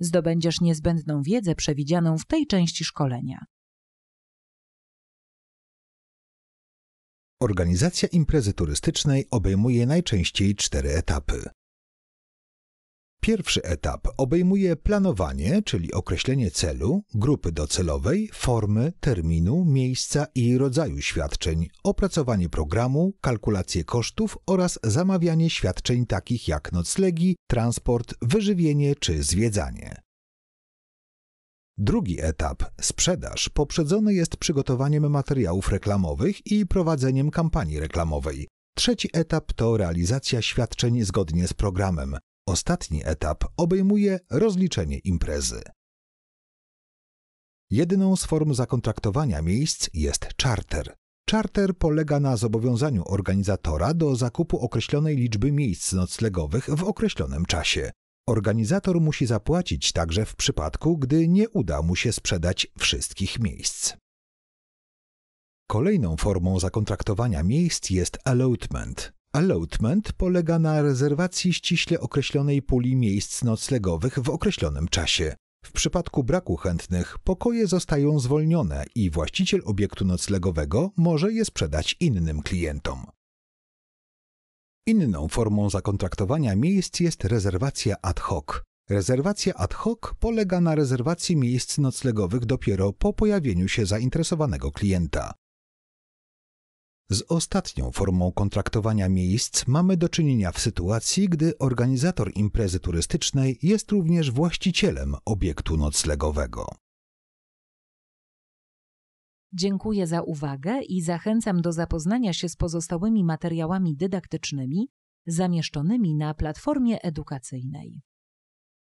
Zdobędziesz niezbędną wiedzę przewidzianą w tej części szkolenia. Organizacja imprezy turystycznej obejmuje najczęściej cztery etapy. Pierwszy etap obejmuje planowanie, czyli określenie celu, grupy docelowej, formy, terminu, miejsca i rodzaju świadczeń, opracowanie programu, kalkulację kosztów oraz zamawianie świadczeń takich jak noclegi, transport, wyżywienie czy zwiedzanie. Drugi etap, sprzedaż, poprzedzony jest przygotowaniem materiałów reklamowych i prowadzeniem kampanii reklamowej. Trzeci etap to realizacja świadczeń zgodnie z programem. Ostatni etap obejmuje rozliczenie imprezy. Jedną z form zakontraktowania miejsc jest charter. Charter polega na zobowiązaniu organizatora do zakupu określonej liczby miejsc noclegowych w określonym czasie. Organizator musi zapłacić także w przypadku, gdy nie uda mu się sprzedać wszystkich miejsc. Kolejną formą zakontraktowania miejsc jest allotment. Allotment polega na rezerwacji ściśle określonej puli miejsc noclegowych w określonym czasie. W przypadku braku chętnych pokoje zostają zwolnione i właściciel obiektu noclegowego może je sprzedać innym klientom. Inną formą zakontraktowania miejsc jest rezerwacja ad hoc. Rezerwacja ad hoc polega na rezerwacji miejsc noclegowych dopiero po pojawieniu się zainteresowanego klienta. Z ostatnią formą kontraktowania miejsc mamy do czynienia w sytuacji, gdy organizator imprezy turystycznej jest również właścicielem obiektu noclegowego. Dziękuję za uwagę i zachęcam do zapoznania się z pozostałymi materiałami dydaktycznymi zamieszczonymi na platformie edukacyjnej.